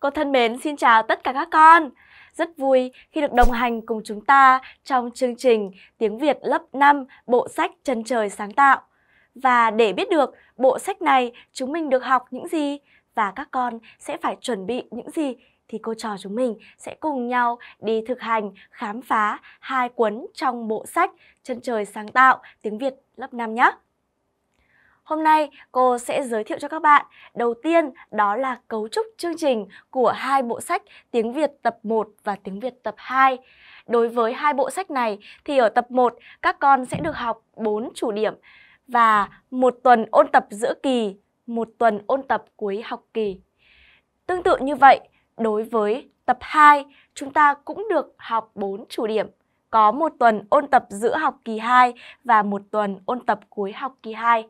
Cô thân mến, xin chào tất cả các con. Rất vui khi được đồng hành cùng chúng ta trong chương trình Tiếng Việt lớp 5 bộ sách Chân trời sáng tạo. Và để biết được bộ sách này chúng mình được học những gì và các con sẽ phải chuẩn bị những gì thì cô trò chúng mình sẽ cùng nhau đi thực hành khám phá hai cuốn trong bộ sách Chân trời sáng tạo tiếng Việt lớp 5 nhé. Hôm nay cô sẽ giới thiệu cho các bạn đầu tiên đó là cấu trúc chương trình của hai bộ sách tiếng Việt tập 1 và tiếng Việt tập 2. Đối với hai bộ sách này thì ở tập 1 các con sẽ được học 4 chủ điểm và một tuần ôn tập giữa kỳ, một tuần ôn tập cuối học kỳ. Tương tự như vậy, Đối với tập 2, chúng ta cũng được học 4 chủ điểm. Có một tuần ôn tập giữa học kỳ 2 và một tuần ôn tập cuối học kỳ 2.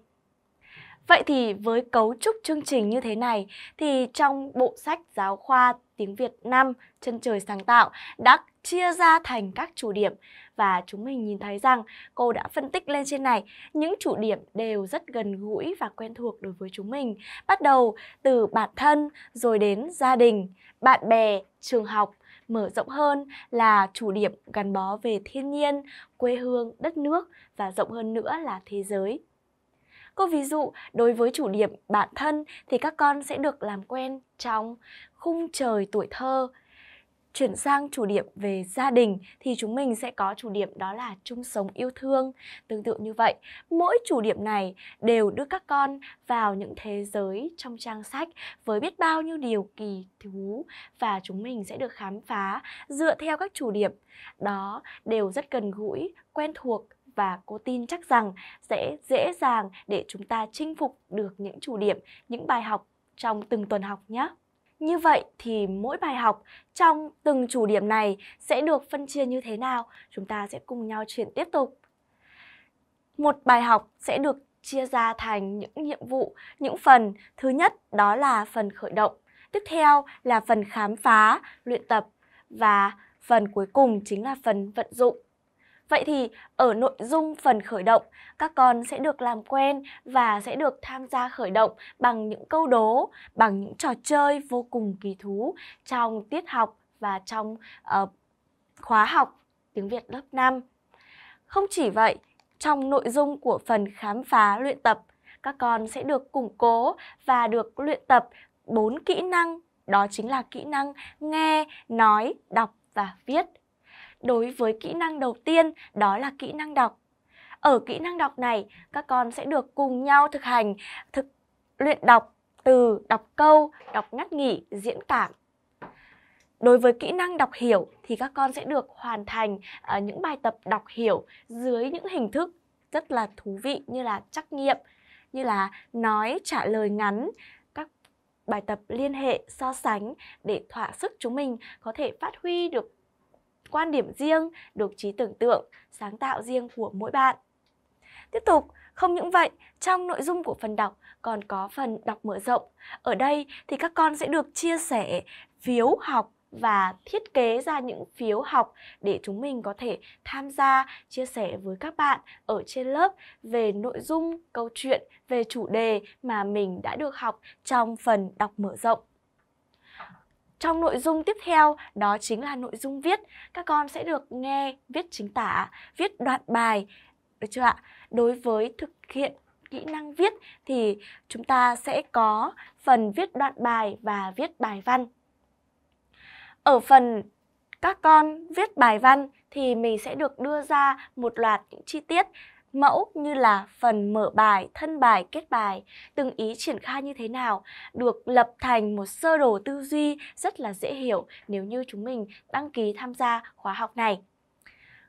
Vậy thì với cấu trúc chương trình như thế này thì trong bộ sách giáo khoa tiếng Việt 5 Chân trời sáng tạo đã chia ra thành các chủ điểm và chúng mình nhìn thấy rằng cô đã phân tích lên trên này những chủ điểm đều rất gần gũi và quen thuộc đối với chúng mình bắt đầu từ bản thân rồi đến gia đình bạn bè trường học mở rộng hơn là chủ điểm gắn bó về thiên nhiên quê hương đất nước và rộng hơn nữa là thế giới Cô ví dụ, đối với chủ điểm bản thân thì các con sẽ được làm quen trong khung trời tuổi thơ, Chuyển sang chủ điểm về gia đình thì chúng mình sẽ có chủ điểm đó là chung sống yêu thương. Tương tự như vậy, mỗi chủ điểm này đều đưa các con vào những thế giới trong trang sách với biết bao nhiêu điều kỳ thú và chúng mình sẽ được khám phá dựa theo các chủ điểm. Đó đều rất gần gũi, quen thuộc và cô tin chắc rằng sẽ dễ dàng để chúng ta chinh phục được những chủ điểm, những bài học trong từng tuần học nhé. Như vậy thì mỗi bài học trong từng chủ điểm này sẽ được phân chia như thế nào? Chúng ta sẽ cùng nhau chuyển tiếp tục. Một bài học sẽ được chia ra thành những nhiệm vụ, những phần. Thứ nhất đó là phần khởi động, tiếp theo là phần khám phá, luyện tập và phần cuối cùng chính là phần vận dụng. Vậy thì ở nội dung phần khởi động, các con sẽ được làm quen và sẽ được tham gia khởi động bằng những câu đố, bằng những trò chơi vô cùng kỳ thú trong tiết học và trong uh, khóa học tiếng Việt lớp 5. Không chỉ vậy, trong nội dung của phần khám phá luyện tập, các con sẽ được củng cố và được luyện tập bốn kỹ năng, đó chính là kỹ năng nghe, nói, đọc và viết đối với kỹ năng đầu tiên đó là kỹ năng đọc. Ở kỹ năng đọc này, các con sẽ được cùng nhau thực hành thực luyện đọc từ, đọc câu, đọc ngắt nghỉ, diễn cảm. Đối với kỹ năng đọc hiểu thì các con sẽ được hoàn thành uh, những bài tập đọc hiểu dưới những hình thức rất là thú vị như là trắc nghiệm, như là nói trả lời ngắn, các bài tập liên hệ so sánh để thỏa sức chúng mình có thể phát huy được quan điểm riêng, được trí tưởng tượng, sáng tạo riêng của mỗi bạn. Tiếp tục, không những vậy, trong nội dung của phần đọc còn có phần đọc mở rộng. Ở đây thì các con sẽ được chia sẻ phiếu học và thiết kế ra những phiếu học để chúng mình có thể tham gia chia sẻ với các bạn ở trên lớp về nội dung, câu chuyện, về chủ đề mà mình đã được học trong phần đọc mở rộng. Trong nội dung tiếp theo đó chính là nội dung viết. Các con sẽ được nghe viết chính tả, viết đoạn bài. Được chưa ạ? Đối với thực hiện kỹ năng viết thì chúng ta sẽ có phần viết đoạn bài và viết bài văn. Ở phần các con viết bài văn thì mình sẽ được đưa ra một loạt những chi tiết mẫu như là phần mở bài, thân bài, kết bài, từng ý triển khai như thế nào được lập thành một sơ đồ tư duy rất là dễ hiểu nếu như chúng mình đăng ký tham gia khóa học này.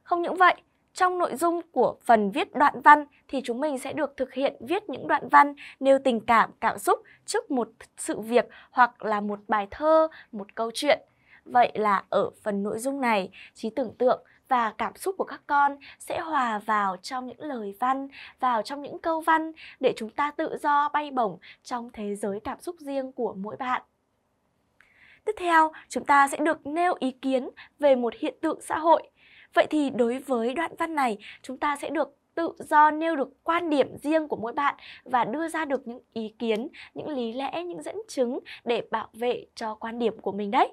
Không những vậy, trong nội dung của phần viết đoạn văn thì chúng mình sẽ được thực hiện viết những đoạn văn nêu tình cảm, cảm xúc trước một sự việc hoặc là một bài thơ, một câu chuyện. Vậy là ở phần nội dung này, trí tưởng tượng và cảm xúc của các con sẽ hòa vào trong những lời văn, vào trong những câu văn để chúng ta tự do bay bổng trong thế giới cảm xúc riêng của mỗi bạn. Tiếp theo, chúng ta sẽ được nêu ý kiến về một hiện tượng xã hội. Vậy thì đối với đoạn văn này, chúng ta sẽ được tự do nêu được quan điểm riêng của mỗi bạn và đưa ra được những ý kiến, những lý lẽ, những dẫn chứng để bảo vệ cho quan điểm của mình đấy.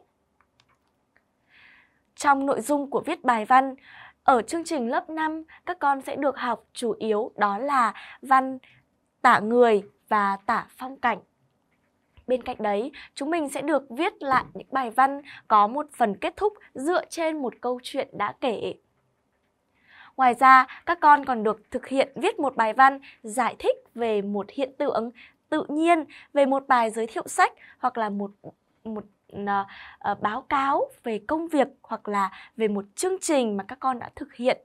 Trong nội dung của viết bài văn, ở chương trình lớp 5, các con sẽ được học chủ yếu đó là văn tả người và tả phong cảnh. Bên cạnh đấy, chúng mình sẽ được viết lại những bài văn có một phần kết thúc dựa trên một câu chuyện đã kể. Ngoài ra, các con còn được thực hiện viết một bài văn giải thích về một hiện tượng tự nhiên, về một bài giới thiệu sách hoặc là một một Ờ, ờ, báo cáo về công việc hoặc là về một chương trình mà các con đã thực hiện.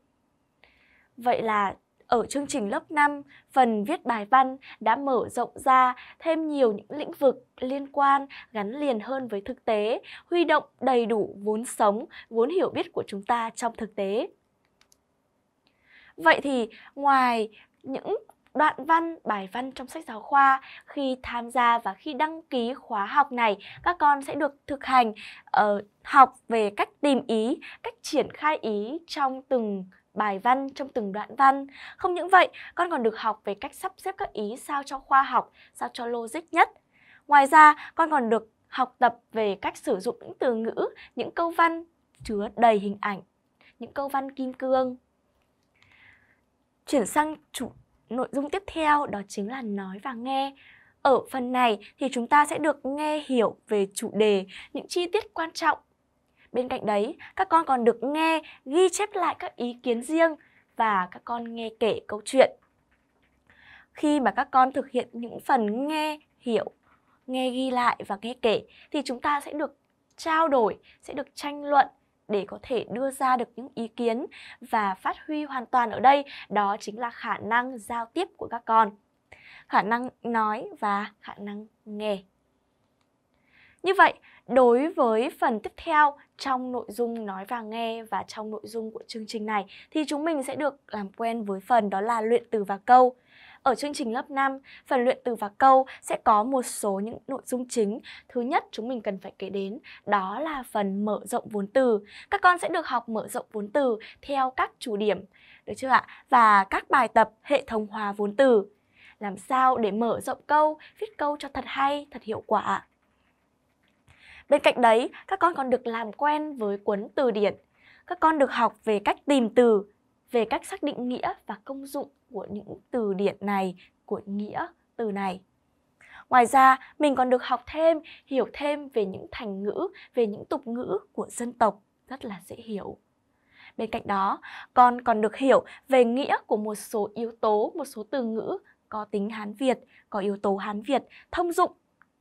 Vậy là ở chương trình lớp 5, phần viết bài văn đã mở rộng ra thêm nhiều những lĩnh vực liên quan gắn liền hơn với thực tế, huy động đầy đủ vốn sống, vốn hiểu biết của chúng ta trong thực tế. Vậy thì ngoài những đoạn văn, bài văn trong sách giáo khoa khi tham gia và khi đăng ký khóa học này, các con sẽ được thực hành uh, học về cách tìm ý, cách triển khai ý trong từng bài văn trong từng đoạn văn. Không những vậy, con còn được học về cách sắp xếp các ý sao cho khoa học, sao cho logic nhất. Ngoài ra, con còn được học tập về cách sử dụng những từ ngữ, những câu văn chứa đầy hình ảnh, những câu văn kim cương. Chuyển sang chủ nội dung tiếp theo đó chính là nói và nghe. Ở phần này thì chúng ta sẽ được nghe hiểu về chủ đề, những chi tiết quan trọng. Bên cạnh đấy, các con còn được nghe ghi chép lại các ý kiến riêng và các con nghe kể câu chuyện. Khi mà các con thực hiện những phần nghe, hiểu, nghe ghi lại và nghe kể thì chúng ta sẽ được trao đổi, sẽ được tranh luận để có thể đưa ra được những ý kiến và phát huy hoàn toàn ở đây đó chính là khả năng giao tiếp của các con khả năng nói và khả năng nghe như vậy đối với phần tiếp theo trong nội dung nói và nghe và trong nội dung của chương trình này thì chúng mình sẽ được làm quen với phần đó là luyện từ và câu ở chương trình lớp 5, phần luyện từ và câu sẽ có một số những nội dung chính. Thứ nhất chúng mình cần phải kể đến đó là phần mở rộng vốn từ. Các con sẽ được học mở rộng vốn từ theo các chủ điểm, được chưa ạ? Và các bài tập hệ thống hóa vốn từ. Làm sao để mở rộng câu, viết câu cho thật hay, thật hiệu quả. Bên cạnh đấy, các con còn được làm quen với cuốn từ điển. Các con được học về cách tìm từ, về cách xác định nghĩa và công dụng của những từ điển này, của nghĩa từ này. Ngoài ra, mình còn được học thêm, hiểu thêm về những thành ngữ, về những tục ngữ của dân tộc rất là dễ hiểu. Bên cạnh đó, con còn được hiểu về nghĩa của một số yếu tố, một số từ ngữ có tính Hán Việt, có yếu tố Hán Việt, thông dụng,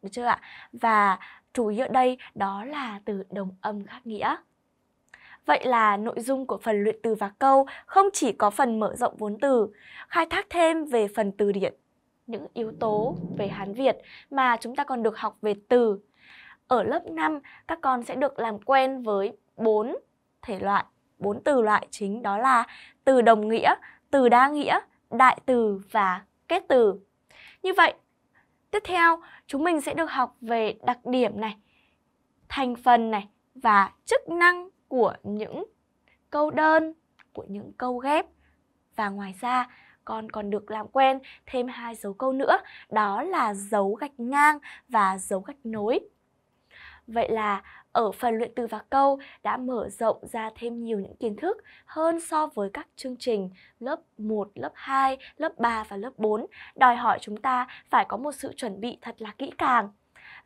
được chưa ạ? Và chủ yếu đây đó là từ đồng âm khác nghĩa. Vậy là nội dung của phần luyện từ và câu không chỉ có phần mở rộng vốn từ, khai thác thêm về phần từ điển, những yếu tố về Hán Việt mà chúng ta còn được học về từ. Ở lớp 5, các con sẽ được làm quen với bốn thể loại, bốn từ loại chính đó là từ đồng nghĩa, từ đa nghĩa, đại từ và kết từ. Như vậy, tiếp theo chúng mình sẽ được học về đặc điểm này, thành phần này và chức năng của những câu đơn, của những câu ghép. Và ngoài ra, con còn được làm quen thêm hai dấu câu nữa, đó là dấu gạch ngang và dấu gạch nối. Vậy là ở phần luyện từ và câu đã mở rộng ra thêm nhiều những kiến thức hơn so với các chương trình lớp 1, lớp 2, lớp 3 và lớp 4, đòi hỏi chúng ta phải có một sự chuẩn bị thật là kỹ càng.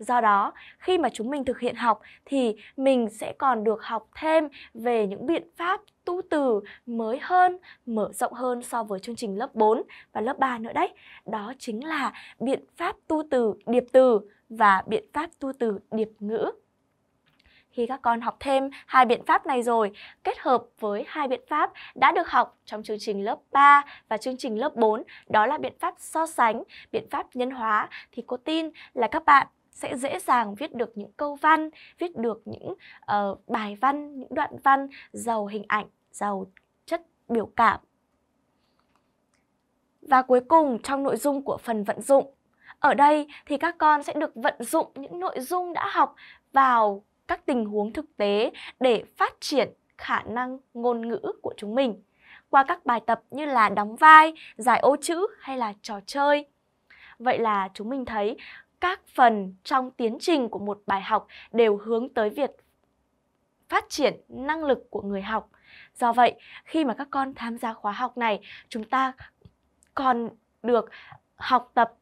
Do đó, khi mà chúng mình thực hiện học thì mình sẽ còn được học thêm về những biện pháp tu từ mới hơn, mở rộng hơn so với chương trình lớp 4 và lớp 3 nữa đấy. Đó chính là biện pháp tu từ điệp từ và biện pháp tu từ điệp ngữ khi các con học thêm hai biện pháp này rồi, kết hợp với hai biện pháp đã được học trong chương trình lớp 3 và chương trình lớp 4, đó là biện pháp so sánh, biện pháp nhân hóa thì cô tin là các bạn sẽ dễ dàng viết được những câu văn, viết được những uh, bài văn, những đoạn văn giàu hình ảnh, giàu chất biểu cảm. Và cuối cùng trong nội dung của phần vận dụng, ở đây thì các con sẽ được vận dụng những nội dung đã học vào các tình huống thực tế để phát triển khả năng ngôn ngữ của chúng mình qua các bài tập như là đóng vai, giải ô chữ hay là trò chơi. Vậy là chúng mình thấy các phần trong tiến trình của một bài học đều hướng tới việc phát triển năng lực của người học. Do vậy, khi mà các con tham gia khóa học này, chúng ta còn được học tập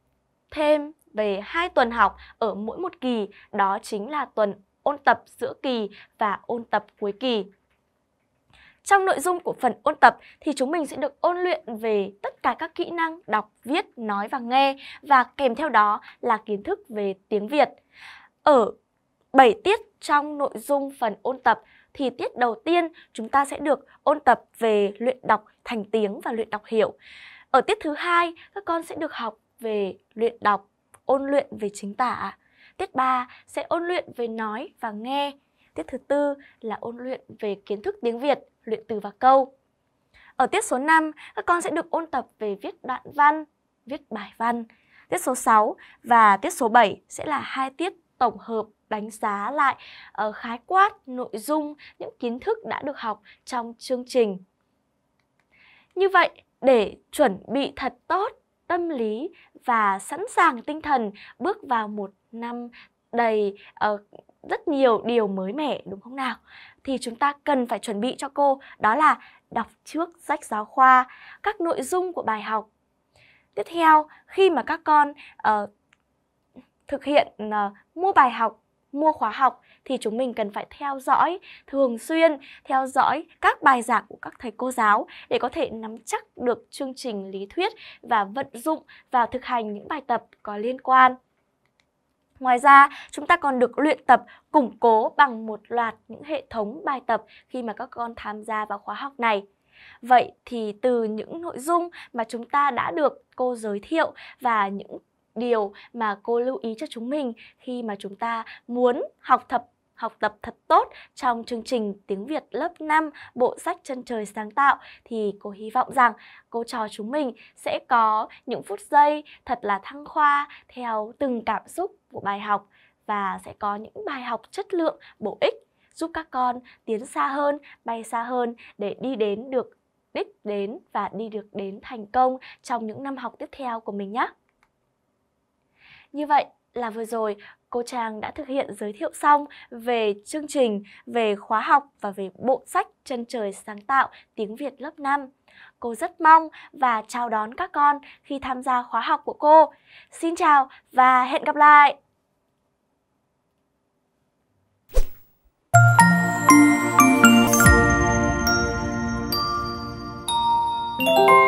thêm về hai tuần học ở mỗi một kỳ, đó chính là tuần ôn tập giữa kỳ và ôn tập cuối kỳ. Trong nội dung của phần ôn tập thì chúng mình sẽ được ôn luyện về tất cả các kỹ năng đọc, viết, nói và nghe và kèm theo đó là kiến thức về tiếng Việt. Ở 7 tiết trong nội dung phần ôn tập thì tiết đầu tiên chúng ta sẽ được ôn tập về luyện đọc thành tiếng và luyện đọc hiểu. Ở tiết thứ hai các con sẽ được học về luyện đọc, ôn luyện về chính tả. Tiết 3 sẽ ôn luyện về nói và nghe. Tiết thứ tư là ôn luyện về kiến thức tiếng Việt luyện từ và câu. Ở tiết số 5, các con sẽ được ôn tập về viết đoạn văn, viết bài văn. Tiết số 6 và tiết số 7 sẽ là hai tiết tổng hợp đánh giá lại uh, khái quát nội dung những kiến thức đã được học trong chương trình. Như vậy, để chuẩn bị thật tốt tâm lý và sẵn sàng tinh thần bước vào một năm đầy uh, rất nhiều điều mới mẻ đúng không nào? Thì chúng ta cần phải chuẩn bị cho cô đó là đọc trước sách giáo khoa, các nội dung của bài học. Tiếp theo, khi mà các con uh, thực hiện uh, mua bài học, mua khóa học thì chúng mình cần phải theo dõi thường xuyên, theo dõi các bài giảng của các thầy cô giáo để có thể nắm chắc được chương trình lý thuyết và vận dụng vào thực hành những bài tập có liên quan. Ngoài ra, chúng ta còn được luyện tập củng cố bằng một loạt những hệ thống bài tập khi mà các con tham gia vào khóa học này. Vậy thì từ những nội dung mà chúng ta đã được cô giới thiệu và những điều mà cô lưu ý cho chúng mình khi mà chúng ta muốn học tập học tập thật tốt trong chương trình tiếng Việt lớp 5 bộ sách chân trời sáng tạo thì cô hy vọng rằng cô trò chúng mình sẽ có những phút giây thật là thăng khoa theo từng cảm xúc của bài học và sẽ có những bài học chất lượng bổ ích giúp các con tiến xa hơn, bay xa hơn để đi đến được đích đến và đi được đến thành công trong những năm học tiếp theo của mình nhé. Như vậy là vừa rồi cô Trang đã thực hiện giới thiệu xong về chương trình, về khóa học và về bộ sách Chân trời sáng tạo tiếng Việt lớp 5. Cô rất mong và chào đón các con khi tham gia khóa học của cô. Xin chào và hẹn gặp lại! Thank you.